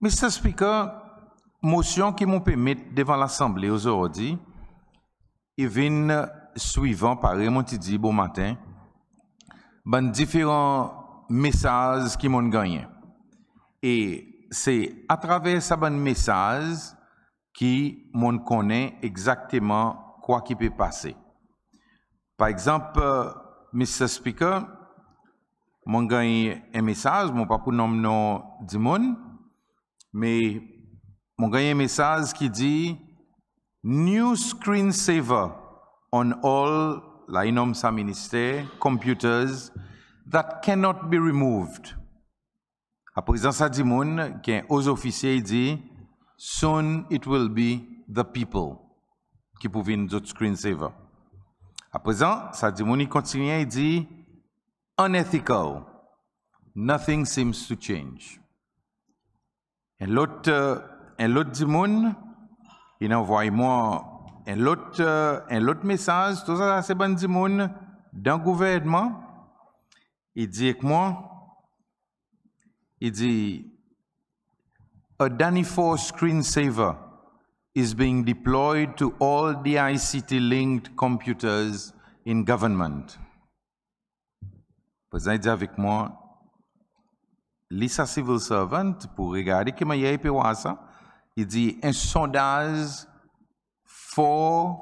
Mr. Speaker, motion qui m'ont permis devant l'Assemblée aujourd'hui, et vient suivant par Raymond dit bon matin, ben différents messages qui m'ont gagné. Et c'est à travers ces messages message qui m'ont connaît exactement quoi qui peut passer. Par exemple, Mr. Speaker, m'ont gagné un message, mon pas pour nom non du Me mongayen mesaj ki di, New screen saver on all, la inom sa minister, computers, that cannot be removed. A pezant sa di moun, ki en oz ofisye, di, Soon it will be the people, ki pou vin zot screen saver. A pezant, sa di moun, i kontsinyen, di, Unethical, nothing seems to change. En lot di moun, en lot mesaj, tout sa sa se ban di moun, dan gouverdman, i di ek moun, i di, a Danifor screensaver is being deployed to all DICT-linked computers in government. Po zay di avik moun, Lisa civil servant pour regarder qui m'a y a pour ça. Il dit un sondage for,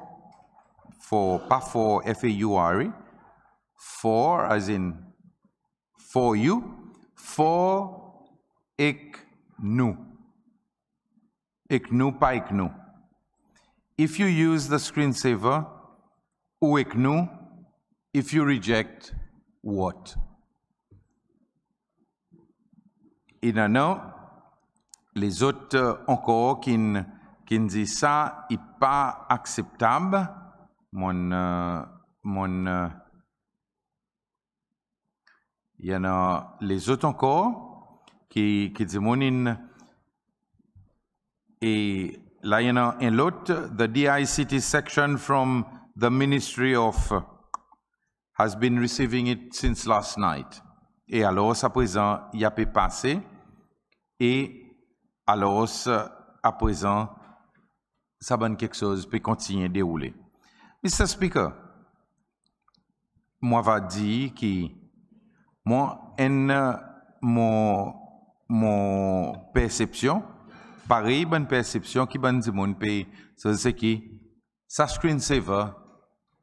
for, pas for, F-A-U-R-E, for, as in for you, for ik nu. Ik nu, pa ik nu. If you use the screensaver, ou ik nu, if you reject, what? il y les autres encore qui, qui disent ça, n'est pas acceptable. Mon, mon, euh, les autres encore qui, qui disent et là il y en a un autre, the DICT section from the Ministry of has been receiving it since last night. Et alors, à présent, il y a pu passer. Et alors, à présent, ça donne quelque chose peut continuer à dérouler. Mr. Speaker, moi va dire que mon, mon, mon perception, pareil bonne perception qui bonne du monde pays, c'est que sa saver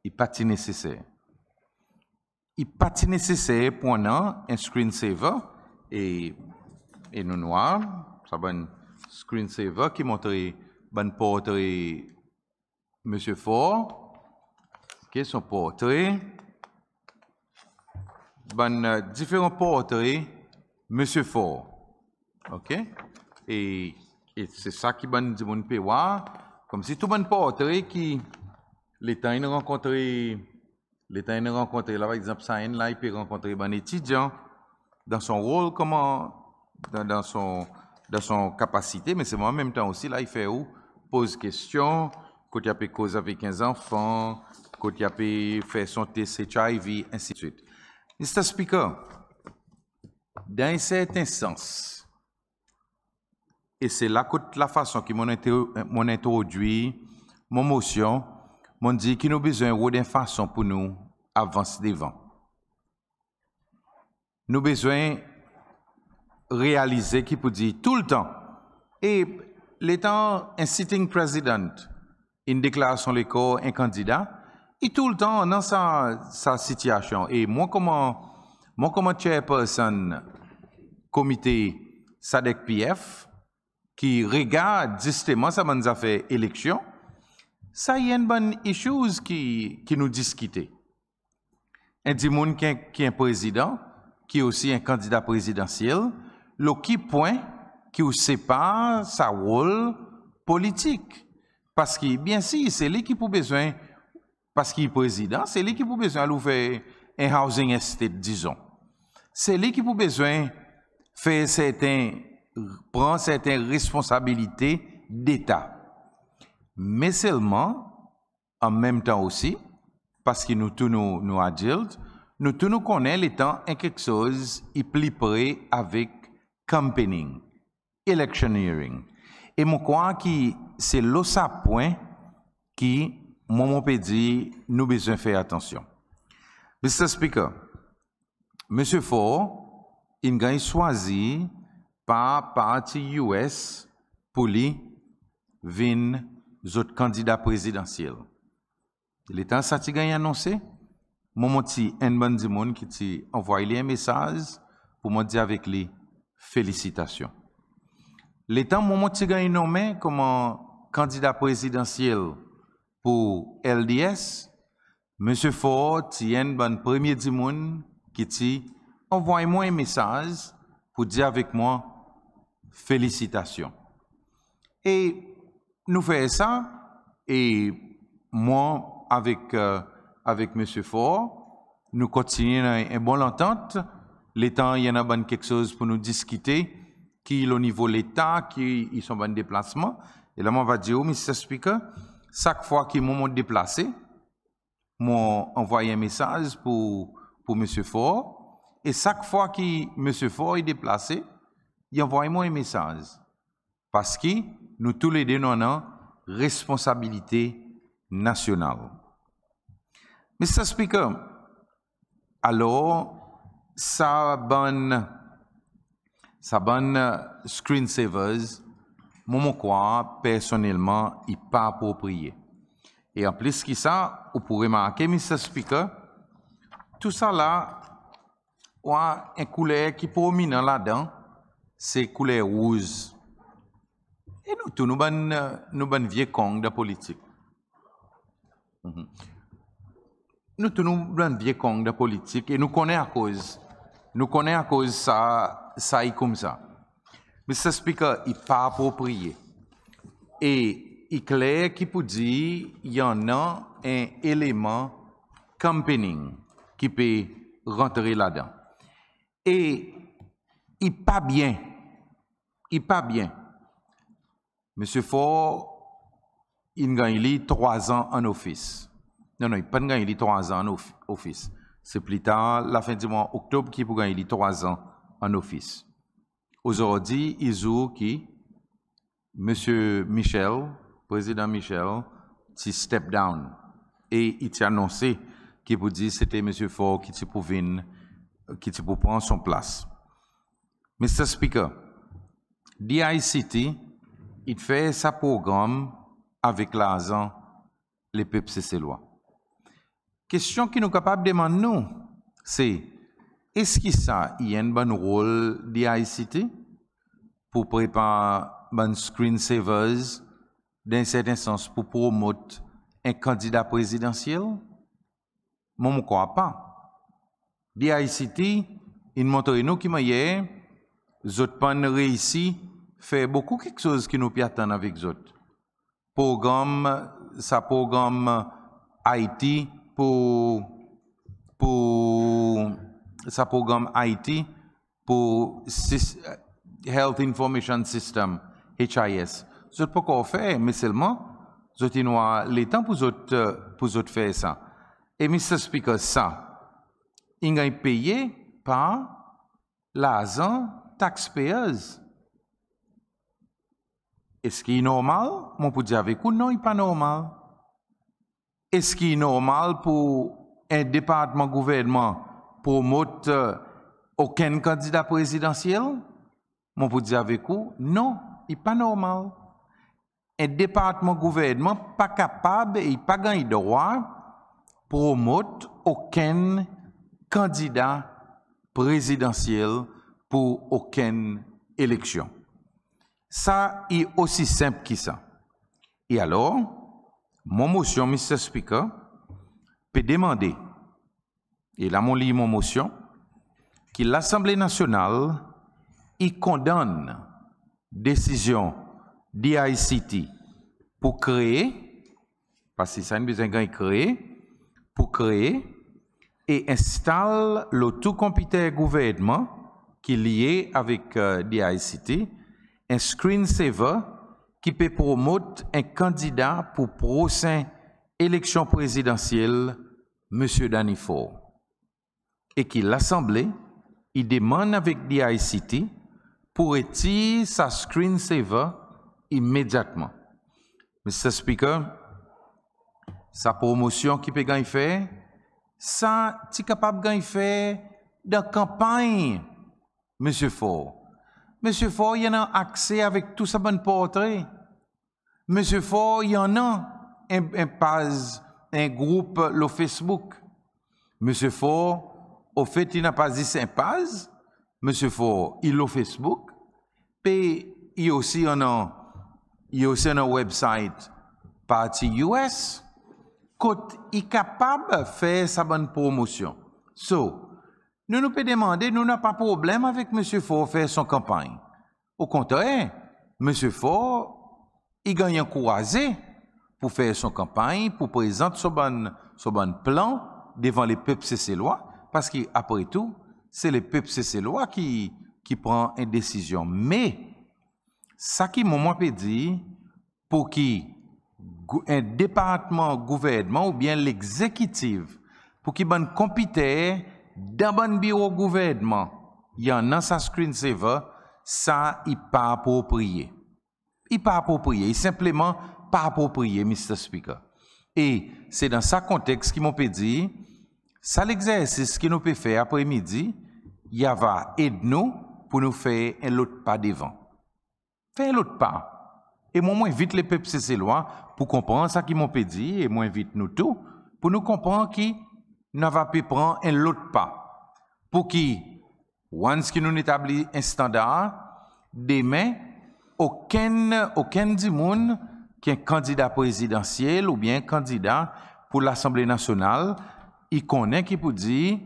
n'est pas nécessaire. Il n'est pas nécessaire pour un, screen saver et et nous noir. Ça va un screensaver qui montre un portrait Monsieur Ford. qui est son portrait. Ben, euh, différents portraits Monsieur Ford. OK? Et, c'est ça qui donne ben, du monde voir. Comme si tout le ben, portrait qui, l'État a rencontré, l'État a rencontré, là, par exemple, ça, là, il peut rencontrer un ben, étudiant dans son rôle, comment dans, son, dans son capacité, mais c'est moi en même temps aussi, là, il fait où Pose question, quand il a cause avec 15 enfants, quand il a fait son test HIV, ainsi de suite. Mr. Speaker, dans un certain sens, et c'est là que la façon qui m'ont introduit mon motion, m'ont dit qu'il nous besoin d'une façon pour nous avancer devant. Nous besoin réalisé qui peut dire tout le temps. Et l'étant un sitting president, une déclaration de un candidat, et tout le temps dans sa, sa situation. Et moi, comment, moi, comment chairperson comité SADEC-PF, qui regarde justement ça nous a fait élection, ça y a une bonne chose qui, qui nous discute. Un dimanche qui est un président, qui est aussi un candidat présidentiel, qui point qui vous sépare sa rôle politique. Parce que, bien si, c'est lui qui a besoin, parce qu'il est président, c'est lui qui a besoin faire un housing estate, disons. C'est lui qui a besoin faire certains, prendre certaines responsabilités d'État. Mais seulement, en même temps aussi, parce que nous tous nous, nous adultes, nous tous nous connaissons les temps et quelque chose il est plus près avec campaigning, electioneering. Et moi crois que c'est le point qui mon mon dit nous besoin faire attention. Mr Speaker, Monsieur Faure, il a été choisi par parti US pour lui vin zot candidat présidentiel. L'état ça t'a annoncé mon mon bande en bon qui t'a envoyé un message pour moi dire avec lui Félicitations. L'état moment où est nommé comme candidat présidentiel pour LDS, M. Ford a bon premier du monde qui dit envoyez-moi un message pour dire avec moi félicitations. Et nous faisons ça et moi avec euh, avec M. Ford, nous continuons une bonne entente l'État, il y en a ben quelque chose pour nous discuter, qui est au niveau de l'État, qui ils sont en déplacement. Et là, on va dire, oh, Speaker, chaque fois qu'ils m'ont déplacé, m'ont envoyé un message pour, pour M. Fort. Et chaque fois que M. Fort est déplacé, il envoie moi un message. Parce que nous tous les deux, nous avons responsabilité nationale. Mr. Speaker, alors, sa bonne bonne screensavers momo quoi personnellement il pas approprié et en plus qui ça vous pourrez remarquer, Mr. Speaker tout ça là y a une couleur qui prominente là-dedans c'est couleur rouge et nous tous nous sommes nous ben vieux de politique mhm. nous tous nous vieux cons de politique et nous connaissons à cause nous connaissons à cause ça, ça est comme ça. Mr. Speaker, il n'est pas approprié. Et il est clair qu'il peut dire qu'il y en a un élément campaigning qui peut rentrer là-dedans. Et il n'est pas bien. Il n'est pas bien. Monsieur Faure, il gagne trois ans en office. Non, non, il n'a pas gagné trois ans en office. C'est plus tard, la fin du mois octobre, qui pourra gagner trois ans en office. Aujourd'hui, ils ont qui, Monsieur Michel, président Michel, qui step down. Et il t'a annoncé qui pour dire c'était Monsieur Ford qui t'a pour qui t'a prendre son place. Mr. Speaker, DICT, il fait sa programme avec l'argent, les peuples c'est Question qui nous capable de demander nous, c'est est-ce que ça y a un bon rôle l'ICT pour préparer bon screensavers d'un certain sens pour promouvoir un candidat présidentiel Moi, je ne crois pas. L'ICT, il montre nous qui hier, nous pan réussi fait beaucoup quelque chose qui nous attend avec nous. Programme, sa programme IT pour, pour sa programme IT pour Health Information System, HIS. Vous sais pas encore fait, mais seulement, vous avez les temps pour faire ça. Et Mr. Speaker, ça, il est payé par l'argent taxpayers. Est-ce qu'il est normal? Moi, pour dire avec vous, non, il n'est pas normal est ce qu'il est normal pour un département gouvernement promote euh, aucun candidat présidentiel Je vous dire avec vous, non, il n'est pas normal. Un département gouvernement pas capable et pas gagné droit promote aucun candidat présidentiel pour aucune élection. Ça est aussi simple que ça. Et alors, mon motion, Mr. Speaker, peut demander, et là mon lit mon motion, que l'Assemblée nationale y condamne décision d'ICT pour créer, parce que ça ne besoin de créer, pour créer et installe le tout computer gouvernement qui est lié avec euh, DICT, un saver qui peut promouvoir un candidat pour prochaine élection présidentielle, M. Ford et qui l'Assemblée, il demande avec DICT pour retirer sa saver » immédiatement. Mr. Speaker, sa promotion qui peut gagner faire, ça, tu capable de gagner faire dans la campagne, M. Ford M. Ford il y en a accès avec tout sa bonne portrait. Monsieur Faure, il y en a un, un, un groupe, le Facebook. Monsieur Faure, au fait, il n'a pas dit un page. Monsieur Faure, il le Facebook. Puis, il y a aussi un, il y a aussi un website parti US. qu'Il il est capable de faire sa bonne promotion. So, nous nous pouvons demander, nous n'avons pas de problème avec Monsieur Faure faire son campagne. Au contraire, Monsieur Faure, il gagne encouragé pour faire son campagne, pour présenter son bon, plan devant les peuples lois parce qu'après tout, c'est les peuples lois qui, qui prend une décision. Mais, ça qui m'a dit, pour qui un département gouvernement ou bien l'exécutif, pour qui bonne compité dans bon bureau gouvernement, il y a un screensaver, ça, n'est pas approprié. Il pas approprié, il simplement pas approprié, Mr. Speaker. Et c'est dans ce contexte qu'ils m'ont dit, c'est ça l'exercice qui nous peut faire après-midi, il va aide-nous pour nous faire un autre pas devant. Faire autre pas. Et moi, vite les peuples ces lois pour comprendre ça qu'ils m'ont dit, et moi, vite nous tous pour nous comprendre qui pas va prendre un autre pas. Pour qui, once qu'ils nous établit un standard, demain, aucun, aucun du qui est candidat présidentiel ou bien candidat pour l'Assemblée nationale, il connaît qui peut dire,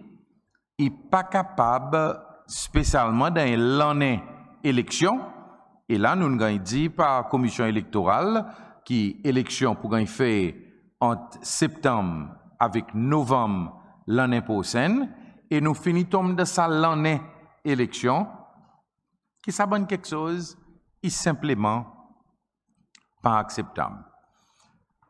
il n'est pas capable, spécialement dans l'année élection, et là, nous avons dit par commission électorale, qui élection pour gagner fait entre septembre avec novembre l'année prochaine, et nous finissons de ça l'année élection, qui s'abonne quelque chose est simplement pas acceptable.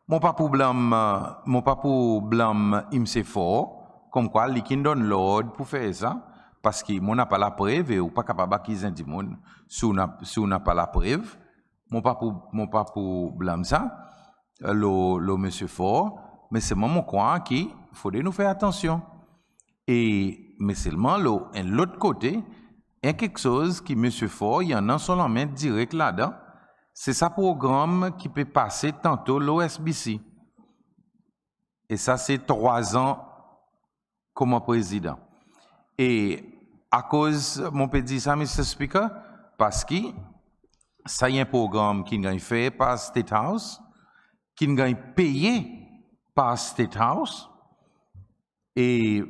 Mon pas pour blâme, euh, mon pas pour blâme, il me fort, comme quoi, les qui donne l'ordre pour faire ça, parce que mon n'a pas la preuve, ou pas capable d'acquiser du monde, si on n'a pas la preuve, mon pas pour, mon pas pour blâme ça, le, le monsieur fort, mais c'est mon crois qu'il faut nous faire attention. Et, mais seulement l'autre côté, y a quelque chose qui M. Fort, il y en a seulement direct là-dedans. C'est ça programme qui peut passer tantôt l'OSBC. Et ça, c'est trois ans comme président. Et à cause, mon peut dire ça, M. Speaker, parce que ça y a un programme qui est fait par State House, qui est payé par State House. Et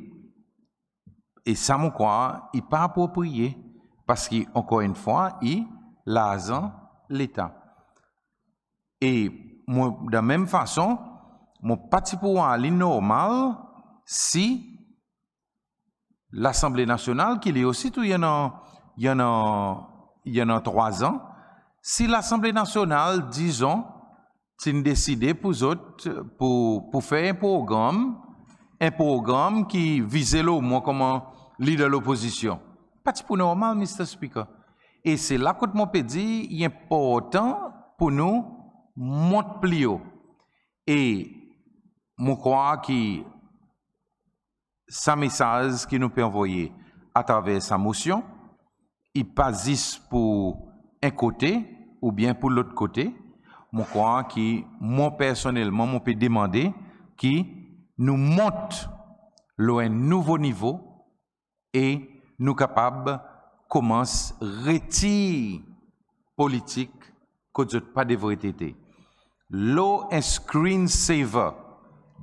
et ça, mon quoi, il n'est pas approprié. Parce qu'encore une fois, il l'argent, l'État. Et moi, de la même façon, mon parti pouvoir est normal si l'Assemblée nationale, qui est aussi il y en a, il y en a, il y en a trois ans, si l'Assemblée nationale, disons, décidé pour, pour, pour faire un programme un programme qui visait l'eau. moins comment leader de l'opposition. Pas pour normal, Mr. Speaker. Et c'est là que je peux dire, il est important pour nous monter plus haut. Et je crois que ce message qui nous peut envoyer à travers sa motion, il passe pour un côté ou bien pour l'autre côté. Je crois que moi personnellement, je peux demander qui nous monte à un nouveau niveau et nous capables commence retirer politique que Dieu pas devrait être. L'eau est screen saver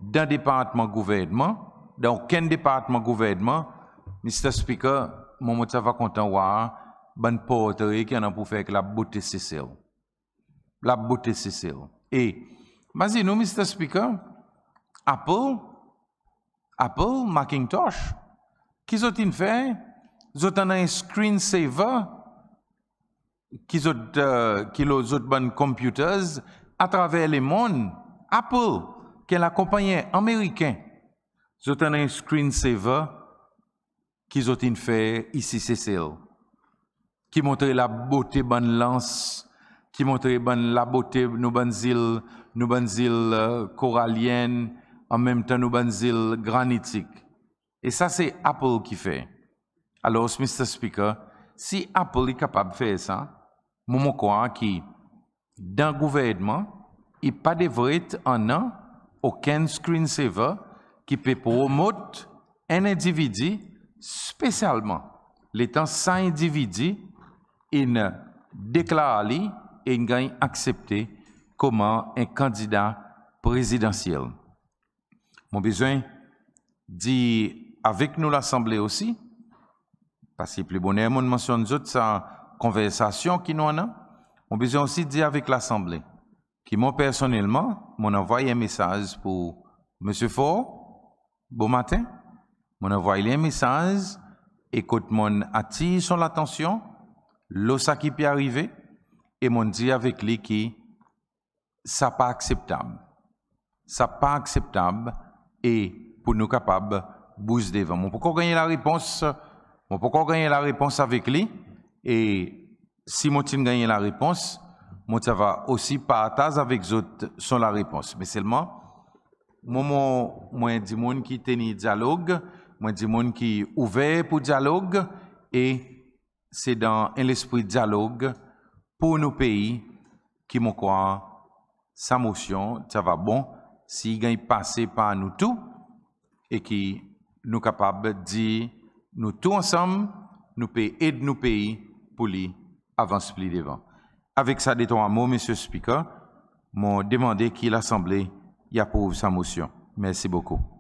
dans département gouvernement, dans aucun département gouvernement, Mr. Speaker, mon suis va content voir bonne porte qui en pour faire avec la beauté c'est La beauté Et, vas-y nous, Mr. Speaker, Apple, Apple, Macintosh, qu'ils ont fait? Ils ont un screensaver qu'ils ont, euh, qu'ils computers à travers le monde. Apple, qui est la compagnie américaine, ils ont un screensaver qu'ils ont fait ici, Cécile, qui montrait la beauté bonne lance, qui montrait la beauté nos bonnes nos bonnes îles euh, coralliennes, en même temps nous îles granitiques. Et ça, c'est Apple qui fait. Alors, Mr. Speaker, si Apple est capable de faire ça, je crois que dans le gouvernement, il pas devrait en un aucun screensaver qui peut promouvoir un individu spécialement. L'étant sans individu, il déclare et il gagne comme comme un candidat présidentiel. Mon besoin dit avec nous l'assemblée aussi, parce que plus bonheur, on mentionne autres sa conversation qui nous en a. Mon besoin aussi dit avec l'assemblée, qui moi personnellement, mon envoyé un message pour Monsieur Fort, bon matin, mon envoyé un message, écoute mon attire son attention, l'osa qui peut arriver, et mon dit avec lui qui, ça pas acceptable. Ça pas acceptable et pour nous capables bouger devant. pourquoi gagner la réponse, pourquoi gagner la réponse avec lui et si mon team gagne la réponse, mon ça va aussi partager avec autres sans la réponse. Mais seulement moment moi dis monde qui un dialogue, moi dis monde qui ouvert pour dialogue et c'est dans l'esprit dialogue pour nos pays qui m'ont croit sa motion, ça va bon si gagne passé par nous tous et qui nous capable de dire nous tous ensemble nous pouvons aider nos pays pour les avancer plus devant. Avec ça, de trois mot, Monsieur le Speaker, m'ont demandé qu'il l'Assemblée y approuve sa motion. Merci beaucoup.